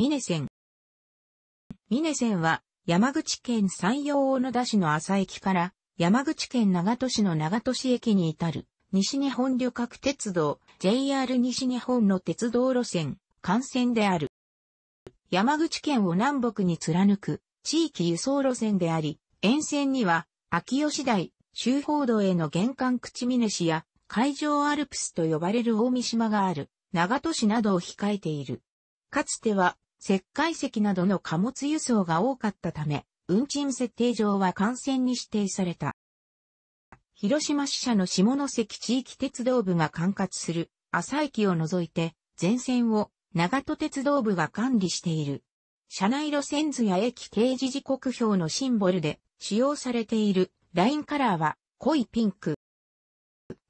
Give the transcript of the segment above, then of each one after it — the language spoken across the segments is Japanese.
ミネセン。ミネセンは、山口県山陽小野田市の朝駅から、山口県長戸市の長戸市駅に至る、西日本旅客鉄道、JR 西日本の鉄道路線、幹線である。山口県を南北に貫く、地域輸送路線であり、沿線には、秋吉台、周報道への玄関口峰市や、海上アルプスと呼ばれる大三島がある、長戸市などを控えている。かつては、石灰石などの貨物輸送が多かったため、運賃設定上は幹線に指定された。広島支社の下関地域鉄道部が管轄する朝駅を除いて、全線を長戸鉄道部が管理している。車内路線図や駅掲示時刻表のシンボルで使用されているラインカラーは濃いピンク。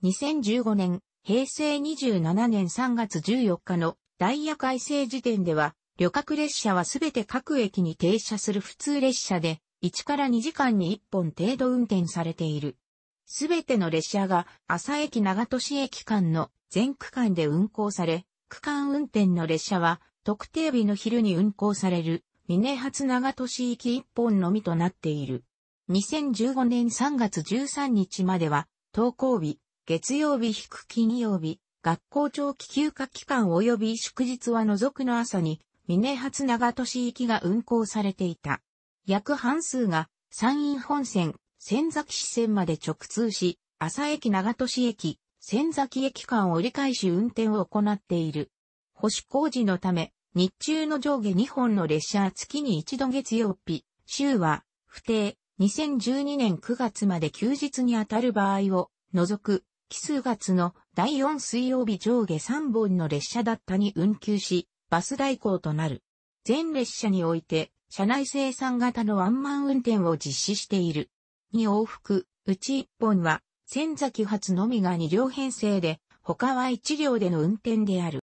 2015年、平成27年3月14日のダイヤ改正時点では旅客列車はすべて各駅に停車する普通列車で、1から2時間に1本程度運転されている。すべての列車が朝駅長都市駅間の全区間で運行され、区間運転の列車は特定日の昼に運行される峰発長都市行き1本のみとなっている。2015年3月13日までは、登校日、月曜日引く金曜日、学校長期休暇期間及び祝日は除くの朝に峰初長都市行きが運行されていた。約半数が山陰本線、仙崎支線まで直通し、朝駅長都市駅、仙崎駅間を折り返し運転を行っている。保守工事のため、日中の上下2本の列車月に一度月曜日、週は不定、2012年9月まで休日にあたる場合を除く、奇数月の第4水曜日上下3本の列車だったに運休し、バス代行となる。全列車において、車内生産型のワンマン運転を実施している。2往復、うち1本は、仙崎発のみが2両編成で、他は1両での運転である。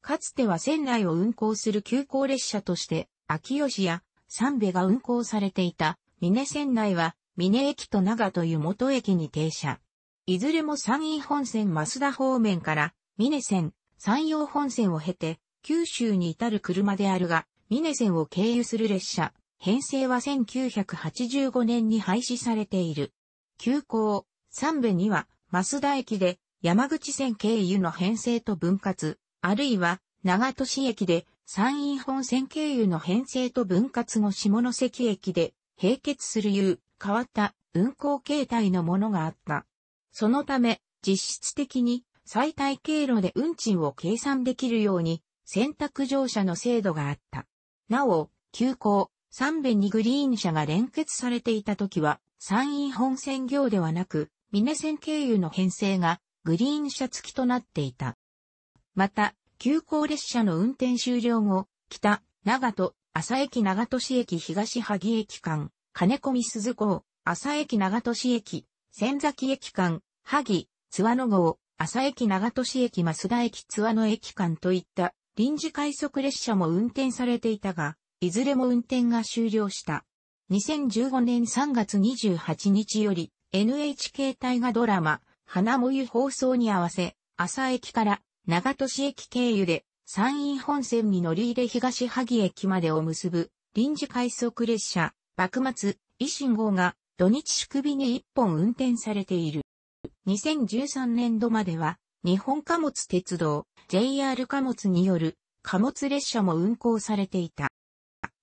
かつては船内を運行する急行列車として、秋吉や三部が運行されていた、峰船内は、峰駅と長という元駅に停車。いずれも山陰本線増田方面から、峰線、山陽本線を経て、九州に至る車であるが、峰線を経由する列車、編成は1985年に廃止されている。急行、三部には、増田駅で、山口線経由の編成と分割、あるいは、長戸市駅で、山陰本線経由の編成と分割の下関駅で、並結するいう、変わった運行形態のものがあった。そのため、実質的に最大経路で運賃を計算できるように選択乗車の制度があった。なお、急行、三辺にグリーン車が連結されていた時は、山陰本線業ではなく、峰線経由の編成がグリーン車付きとなっていた。また、急行列車の運転終了後、北、長戸、朝駅長戸市駅東萩駅間、金込鈴港、朝駅長戸市駅、仙崎駅間、萩、津和野号、朝駅長戸市駅増田駅津和野駅間といった臨時快速列車も運転されていたが、いずれも運転が終了した。2015年3月28日より NHK 大河ドラマ、花もゆ放送に合わせ、朝駅から長戸市駅経由で山陰本線に乗り入れ東萩駅までを結ぶ臨時快速列車、幕末、維新号が土日宿日に1本運転されている。2013年度までは日本貨物鉄道 JR 貨物による貨物列車も運行されていた。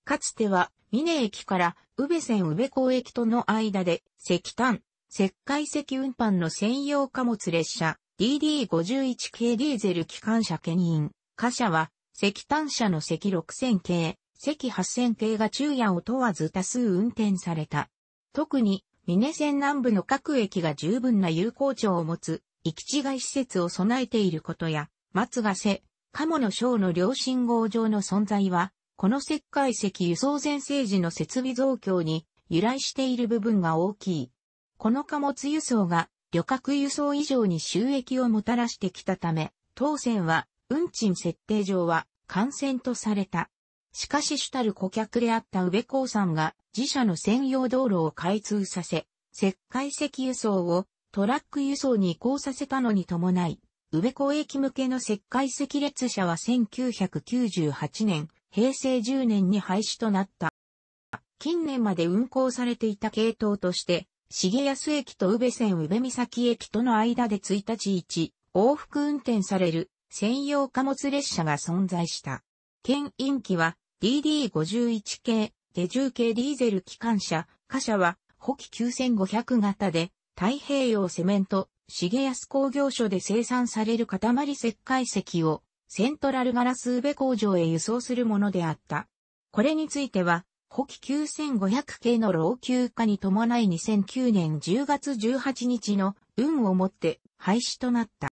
かつては、ミネ駅から宇部線宇部港駅との間で石炭、石灰石運搬の専用貨物列車 DD51 系ディーゼル機関車牽引。貨車は石炭車の石6000系、石8000系が昼夜を問わず多数運転された。特に、ミネ線南部の各駅が十分な有効庁を持つ、行き違い施設を備えていることや、松ヶ瀬、鴨の章の両信号上の存在は、この石灰石輸送前政時の設備増強に由来している部分が大きい。この貨物輸送が旅客輸送以上に収益をもたらしてきたため、当船は運賃設定上は感染とされた。しかし主たる顧客であった宇部興産が自社の専用道路を開通させ、石灰石輸送をトラック輸送に移行させたのに伴い、宇部港駅向けの石灰石列車は1998年、平成10年に廃止となった。近年まで運行されていた系統として、重安駅と宇部線宇部岬駅との間で1日1往復運転される専用貨物列車が存在した。県員機は DD51 系、デ重系ディーゼル機関車、貨車は補機9500型で太平洋セメント重安工業所で生産される塊石灰石をセントラルガラスウベ工場へ輸送するものであった。これについては、補機9500系の老朽化に伴い2009年10月18日の運をもって廃止となった。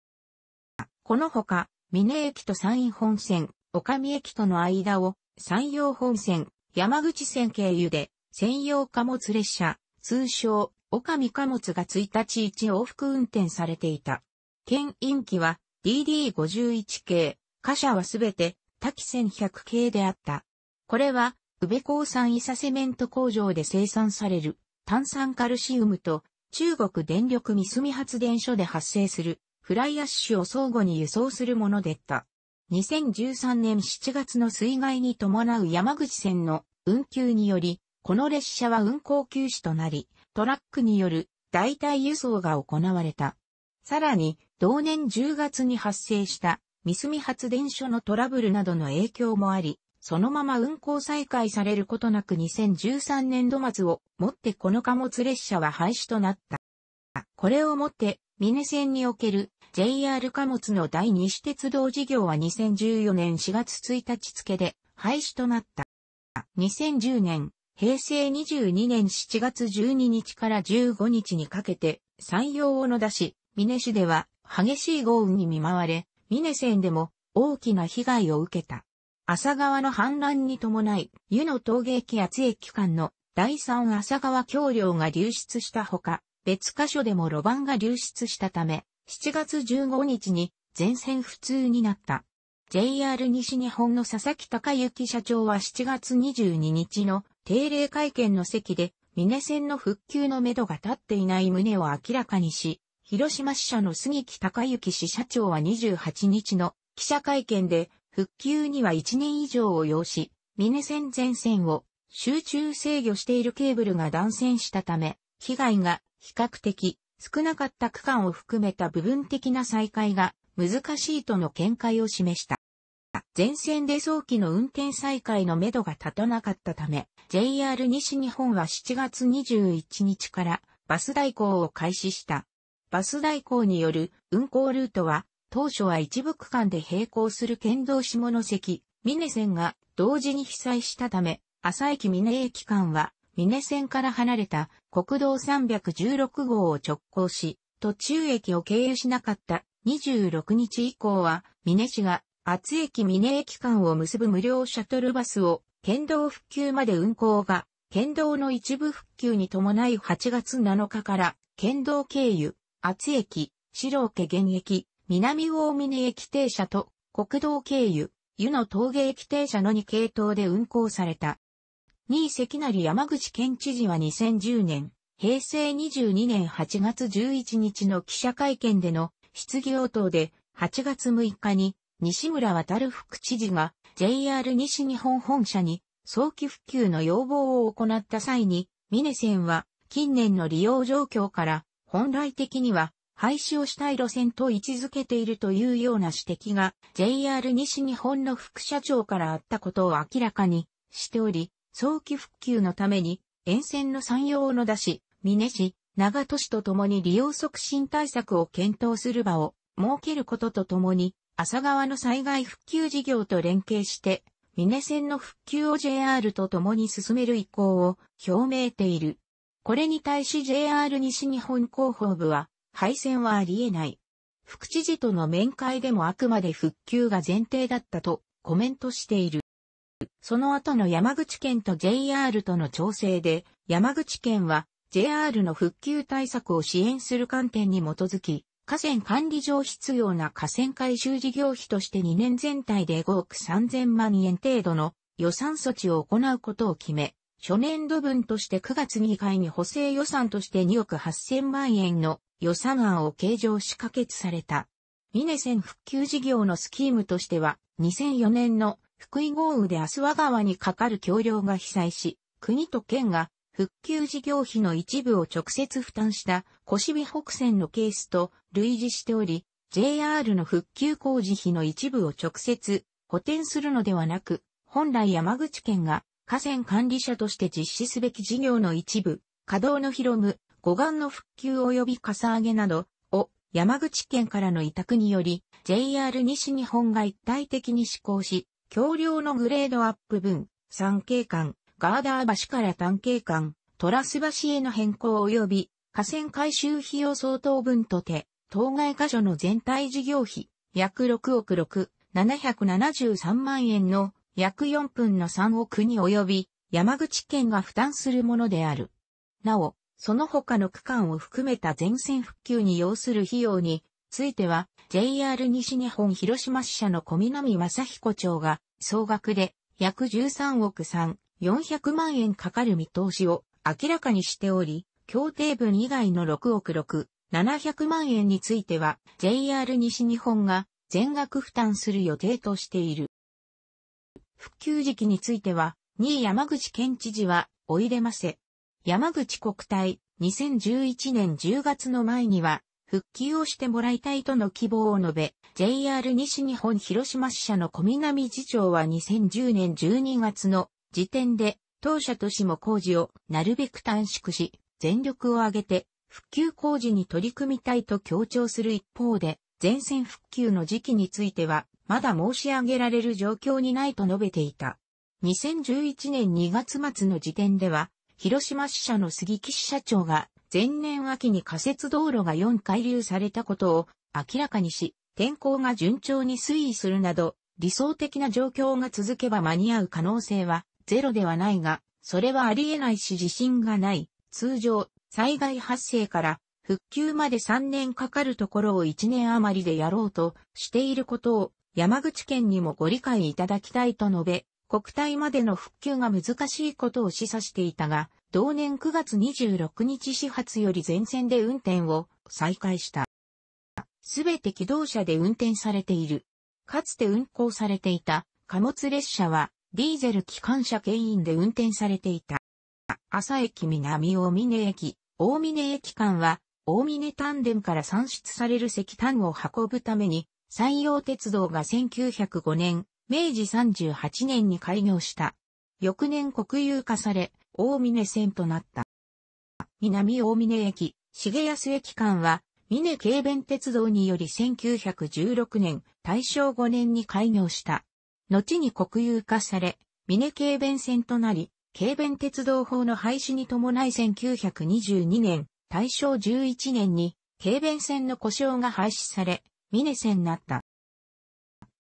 このほか、峰駅と山陰本線、岡見駅との間を山陽本線、山口線経由で専用貨物列車、通称岡見貨物が1日1往復運転されていた。県引機は DD51 系、貨車はすべて滝1100系であった。これは、宇部鉱山イサセメント工場で生産される炭酸カルシウムと中国電力三隅発電所で発生するフライアッシュを相互に輸送するものでった。2013年7月の水害に伴う山口線の運休により、この列車は運行休止となり、トラックによる代替輸送が行われた。さらに、同年10月に発生したミスミ発電所のトラブルなどの影響もあり、そのまま運行再開されることなく2013年度末をもってこの貨物列車は廃止となった。これをもって、ミネ線における JR 貨物の第二種鉄道事業は2014年4月1日付で廃止となった。2010年平成22年7月12日から15日にかけて、山陽を野田市、峰市では激しい豪雨に見舞われ、峰線でも大きな被害を受けた。朝川の氾濫に伴い、湯の峠駅厚駅間の第三朝川橋梁が流出したほか、別箇所でも路盤が流出したため、7月15日に全線不通になった。JR 西日本の佐々木隆之社長は7月22日の定例会見の席で、ミネ線の復旧のめどが立っていない旨を明らかにし、広島支社の杉木隆之支社長は28日の記者会見で、復旧には1年以上を要し、ミネ線全線を集中制御しているケーブルが断線したため、被害が比較的少なかった区間を含めた部分的な再開が難しいとの見解を示した。全線で早期の運転再開のめどが立たなかったため、JR 西日本は7月21日からバス代行を開始した。バス代行による運行ルートは、当初は一部区間で並行する県道下関、峰線が同時に被災したため、朝駅峰駅間は、峰線から離れた国道316号を直行し、途中駅を経由しなかった26日以降は、峰市が厚駅峰駅間を結ぶ無料シャトルバスを県道復旧まで運行が、県道の一部復旧に伴い8月7日から、県道経由、厚駅、白岡原駅、南大峰駅停車と、国道経由、湯の峠駅停車の2系統で運行された。2位関成山口県知事は2010年、平成22年8月11日の記者会見での質疑応答で、8月6日に西村渡副知事が JR 西日本本社に早期復旧の要望を行った際に、ミネ線は近年の利用状況から本来的には廃止をしたい路線と位置づけているというような指摘が JR 西日本の副社長からあったことを明らかにしており、早期復旧のために沿線の山陽の出し、ミネ市、長門市とともに利用促進対策を検討する場を設けることとともに、朝川の災害復旧事業と連携して、峰線の復旧を JR と共に進める意向を表明ている。これに対し JR 西日本広報部は、廃線はあり得ない。副知事との面会でもあくまで復旧が前提だったとコメントしている。その後の山口県と JR との調整で、山口県は JR の復旧対策を支援する観点に基づき、河川管理上必要な河川改修事業費として2年全体で5億3000万円程度の予算措置を行うことを決め、初年度分として9月議会に補正予算として2億8000万円の予算案を計上し可決された。ミネセン復旧事業のスキームとしては、2004年の福井豪雨でアスワ川にかかる橋梁が被災し、国と県が復旧事業費の一部を直接負担した越美北線のケースと類似しており、JR の復旧工事費の一部を直接補填するのではなく、本来山口県が河川管理者として実施すべき事業の一部、稼働の広む、護岸の復旧及びかさ上げなどを山口県からの委託により、JR 西日本が一体的に施行し、橋梁のグレードアップ分、産景観、ガーダー橋から探検間、トラス橋への変更及び、河川改修費用相当分とて、当該箇所の全体事業費、約6億6、773万円の約4分の3億に及び、山口県が負担するものである。なお、その他の区間を含めた全線復旧に要する費用については、JR 西日本広島支社の小南正彦町が総額で約13億3、400万円かかる見通しを明らかにしており、協定分以外の6億6、700万円については JR 西日本が全額負担する予定としている。復旧時期については、2位山口県知事は、おいれませ。山口国体、2011年10月の前には、復旧をしてもらいたいとの希望を述べ、JR 西日本広島支社の小南次長は2010年12月の時点で、当社都市も工事をなるべく短縮し、全力を挙げて、復旧工事に取り組みたいと強調する一方で、全線復旧の時期については、まだ申し上げられる状況にないと述べていた。2011年2月末の時点では、広島支社の杉木社長が、前年秋に仮設道路が4回流されたことを明らかにし、天候が順調に推移するなど、理想的な状況が続けば間に合う可能性はゼロではないが、それはありえないし自信がない。通常、災害発生から復旧まで3年かかるところを1年余りでやろうとしていることを山口県にもご理解いただきたいと述べ、国体までの復旧が難しいことを示唆していたが、同年9月26日始発より全線で運転を再開した。すべて機動車で運転されている。かつて運行されていた貨物列車はディーゼル機関車牽引で運転されていた。朝駅南大峰駅、大峰駅間は、大峰丹田から産出される石炭を運ぶために、山陽鉄道が1905年、明治38年に開業した。翌年国有化され、大峰線となった。南大峰駅、重安駅間は、峰軽便鉄道により1916年、大正5年に開業した。後に国有化され、峰軽便線となり、軽便鉄道法の廃止に伴い1922年、大正11年に、軽便線の故障が廃止され、峰線になった。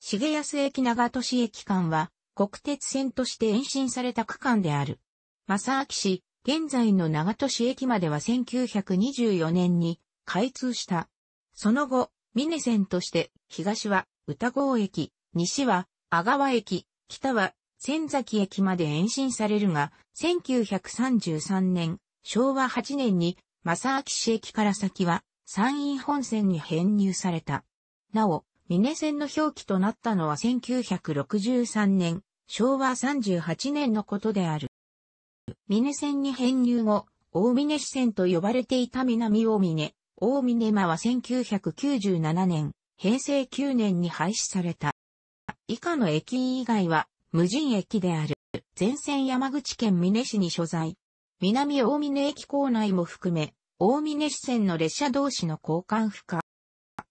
重安駅長都市駅間は、国鉄線として延伸された区間である。正明市、現在の長都市駅までは1924年に開通した。その後、峰線として、東は歌郷駅、西は阿川駅、北は仙崎駅まで延伸されるが、1933年、昭和8年に正明市駅から先は山陰本線に編入された。なお、峰線の表記となったのは1963年、昭和38年のことである。峰線に編入後、大峰支線と呼ばれていた南大峰、大峰間は1997年、平成9年に廃止された。以下の駅以外は無人駅である。全線山口県美祢市に所在。南大峰駅構内も含め、大峰支線の列車同士の交換不可。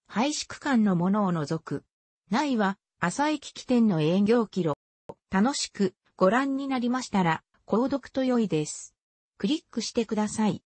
廃止区間のものを除く。内は、朝駅起点の営業キロ。楽しくご覧になりましたら、購読と良いです。クリックしてください。